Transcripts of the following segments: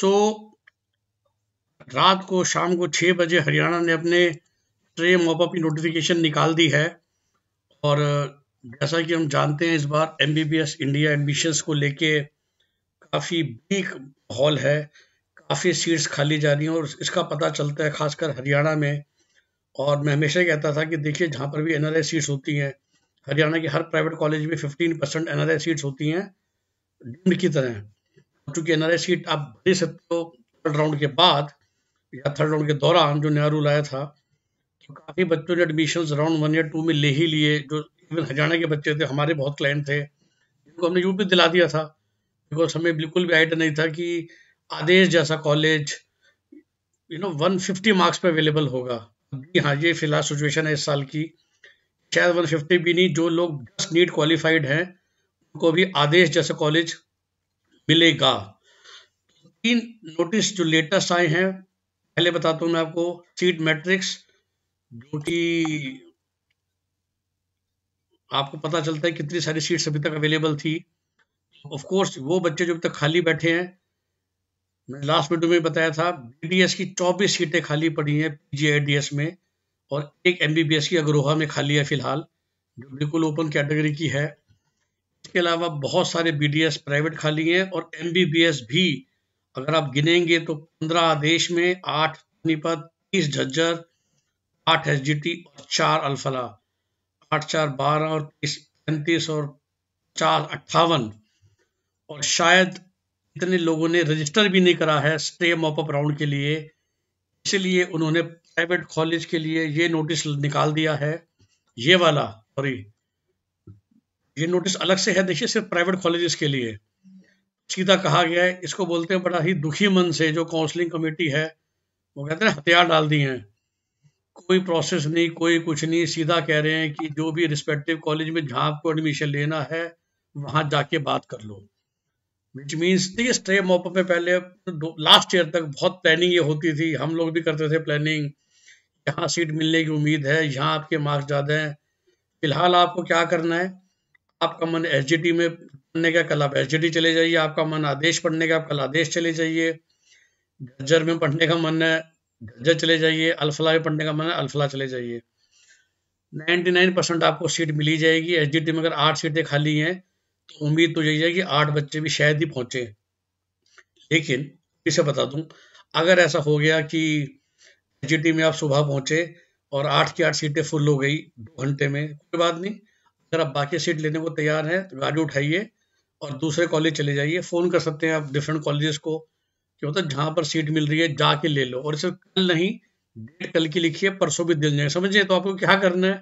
सो तो रात को शाम को छः बजे हरियाणा ने अपने ट्रे मॉपअप की नोटिफिकेशन निकाल दी है और जैसा कि हम जानते हैं इस बार एम इंडिया एडमिशन्स को लेके काफ़ी बीक हॉल है काफ़ी सीट्स खाली जा रही हैं और इसका पता चलता है खासकर हरियाणा में और मैं हमेशा कहता था कि देखिए जहाँ पर भी एन सीट्स होती हैं हरियाणा के हर प्राइवेट कॉलेज में फिफ्टीन परसेंट एन सीट्स होती हैं डीम्ड की तरह चूंकि एनआरए सीट आप भरी सकते हो थर्ड राउंड के बाद या थर्ड राउंड के दौरान जो नया रूल आया था तो काफ़ी बच्चों ने एडमिशन राउंड वन या टू में ले ही लिए जो इवन हरियाणा के बच्चे थे हमारे बहुत क्लाइंट थे जिनको हमने यूपी दिला दिया था बिकॉज हमें बिल्कुल भी आइडिया नहीं था कि आदेश जैसा कॉलेज यू नो 150 मार्क्स पे अवेलेबल होगा जी हाँ ये फिलहाल सिचुएशन है इस साल की शायद 150 भी नहीं जो लोग जस्ट नीट क्वालिफाइड हैं उनको भी आदेश जैसे कॉलेज मिलेगा तीन नोटिस जो लेटेस्ट आए हैं पहले बताता हूँ मैं आपको सीट मैट्रिक्स जो कि आपको पता चलता है कितनी सारी सीट्स अभी तक अवेलेबल थी ऑफ कोर्स वो बच्चे जो अभी तक खाली बैठे हैं मैंने लास्ट वीडियो में बताया था बीडीएस की 24 सीटें खाली पड़ी हैं पीजीआईडीएस में और एक एमबीबीएस की अग्रोहा में खाली है फिलहाल जो बिल्कुल ओपन कैटेगरी की है इसके अलावा बहुत सारे बी प्राइवेट खाली हैं और एम भी अगर आप गिनेंगे तो पंद्रह आदेश में आठ पानीपत तीस झज्जर आठ एस और चार अल्फला आठ चार बारह और तीस पैंतीस और चार अट्ठावन और शायद इतने लोगों ने रजिस्टर भी नहीं करा है स्टे मॉपअप राउंड के लिए इसलिए उन्होंने प्राइवेट कॉलेज के लिए ये नोटिस निकाल दिया है ये वाला सॉरी ये नोटिस अलग से है देखिए सिर्फ प्राइवेट कॉलेजेस के लिए सीधा कहा गया है इसको बोलते हैं बड़ा ही दुखी मन से जो काउंसलिंग कमेटी है वो कहते हैं हथियार डाल दिए हैं कोई प्रोसेस नहीं कोई कुछ नहीं सीधा कह रहे हैं कि जो भी रिस्पेक्टिव कॉलेज में जहाँ आपको एडमिशन लेना है वहाँ जाके बात कर लो विच मीन्स देखिए स्ट्रे मॉपअप में पहले लास्ट ईयर तक बहुत प्लानिंग ये होती थी हम लोग भी करते थे प्लानिंग यहाँ सीट मिलने की उम्मीद है यहाँ आपके मार्क्स ज़्यादा हैं फिलहाल आपको क्या करना है आपका मन एस में पढ़ने का कल आप एस चले जाइए आपका मन आदेश पढ़ने का कल आदेश चले जाइए गजर में पढ़ने का मन है गजर चले जाइए अल्फला में पढ़ने का मन है अल्फला चले जाइए 99 परसेंट आपको सीट मिली जाएगी एस में अगर आठ सीटें खाली हैं तो उम्मीद तो यही है कि आठ बच्चे भी शायद ही पहुंचे लेकिन इसे बता दूं अगर ऐसा हो गया कि एस में आप सुबह पहुंचे और आठ की आठ सीटें फुल हो गई दो घंटे में कोई बात नहीं अगर आप बाकी सीट लेने को तैयार हैं तो गाड़ी उठाइए और दूसरे कॉलेज चले जाइए फ़ोन कर सकते हैं आप डिफरेंट कॉलेजेस को कि मतलब जहाँ पर सीट मिल रही है जाके ले लो और इसे कल नहीं डेट कल की लिखिए परसों भी दिल जाए समझिए तो आपको क्या करना है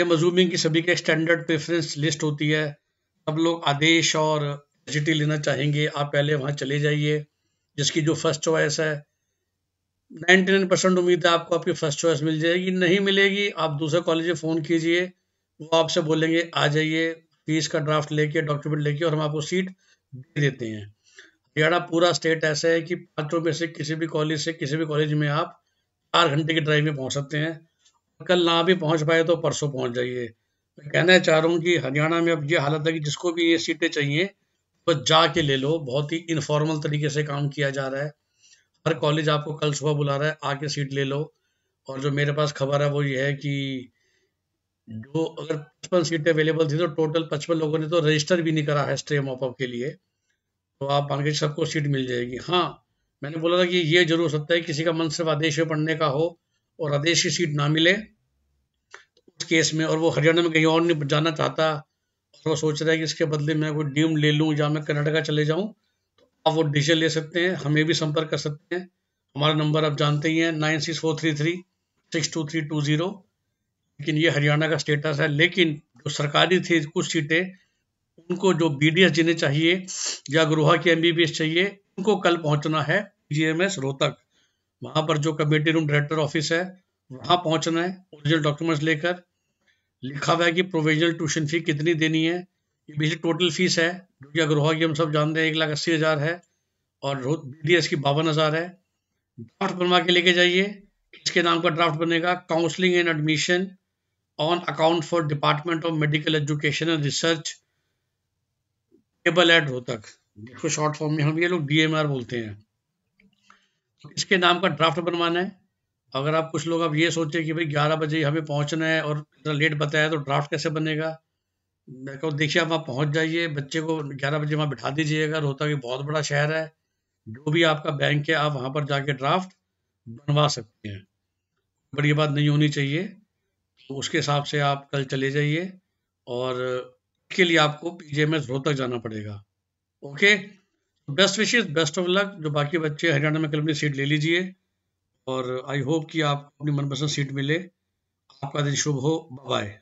ये मजूमिंग की सभी के स्टैंडर्ड प्रेफरेंस लिस्ट होती है सब लोग आदेश और एजिटी लेना चाहेंगे आप पहले वहाँ चले जाइए जिसकी जो फर्स्ट चॉइस है नाइन्टी नाइन परसेंट उम्मीद है आपको आपकी फर्स्ट चॉइस मिल जाएगी नहीं मिलेगी आप दूसरे कॉलेज में फ़ोन कीजिए वो आपसे बोलेंगे आ जाइए फीस का ड्राफ्ट लेके डॉक्यूमेंट लेके और हम आपको सीट दे देते हैं हरियाणा पूरा स्टेट ऐसा है कि पाँचों में से किसी भी कॉलेज से किसी भी कॉलेज में आप चार घंटे की ड्राइव में पहुंच सकते हैं कल ना भी पहुंच पाए तो परसों पहुंच जाइए मैं कहना चाह रहा हूँ कि हरियाणा में अब ये हालत है कि जिसको भी ये सीटें चाहिए तो जाके ले लो बहुत ही इनफॉर्मल तरीके से काम किया जा रहा है हर कॉलेज आपको कल सुबह बुला रहा है आके सीट ले लो और जो मेरे पास खबर है वो ये है कि जो अगर पचपन सीटें अवेलेबल थी तो टोटल पचपन लोगों ने तो रजिस्टर भी नहीं करा है स्ट्रे मॉपअप के लिए तो आप मान के सबको सीट मिल जाएगी हाँ मैंने बोला था कि ये जरूर हो सकता है किसी का मन सिर्फ आदेश में पढ़ने का हो और आदेश की सीट ना मिले तो उस केस में और वो हरियाणा में कहीं और नहीं जाना चाहता और वो सोच रहा है कि इसके बदले मैं कोई डीम ले लूँ या मैं कर्नाटका चले जाऊँ तो आप वो डिसीजन ले सकते हैं हमें भी संपर्क कर सकते हैं हमारा नंबर आप जानते ही हैं nine six four three three six two three two zero लेकिन ये हरियाणा का स्टेटस है लेकिन जो सरकारी थी कुछ सीटें उनको जो बी डी एस जिन्हें चाहिए या गुरुहा की एम बी बी एस चाहिए उनको कल पहुंचना है जी एम एस रोहतक वहाँ पर जो कमेटी रूम डायरेक्टर ऑफिस है वहाँ पहुँचना है ओरिजिनल डॉक्यूमेंट्स लेकर लिखा हुआ है कि प्रोविजनल ट्यूशन फी कितनी देनी है ये बेसिक टोटल फीस है जो कि अग्रोहा की हम सब जानते हैं एक लाख अस्सी हज़ार है और बी डी एस की बावन हज़ार है ड्राफ्ट बनवा के लेके जाइए किसके नाम का ड्राफ्ट बनेगा counselling and admission on account for Department of Medical Education and Research table at Rohtak जिसको शॉर्ट फॉर्म में हम ये लोग डीएमआर बोलते हैं तो इसके नाम का ड्राफ्ट बनवाना है अगर आप कुछ लोग अब ये सोचे कि भाई 11 बजे हमें पहुंचना है और इतना लेट बताया तो ड्राफ्ट कैसे बनेगा देखो देखिए आप वहाँ पहुँच जाइए बच्चे को ग्यारह बजे वहाँ बिठा दीजिएगा रोहतक एक बहुत बड़ा शहर है जो भी आपका बैंक है आप वहाँ पर जाके ड्राफ्ट बनवा सकते हैं बड़ी बात नहीं होनी चाहिए तो उसके हिसाब से आप कल चले जाइए और के लिए आपको पीजे में रोहतक जाना पड़ेगा okay best wishes best of luck जो बाकी बच्चे हरियाणा में कल अपनी सीट ले लीजिए और आई होप कि आप अपनी मनपसंद सीट मिले आपका दिन शुभ हो बाय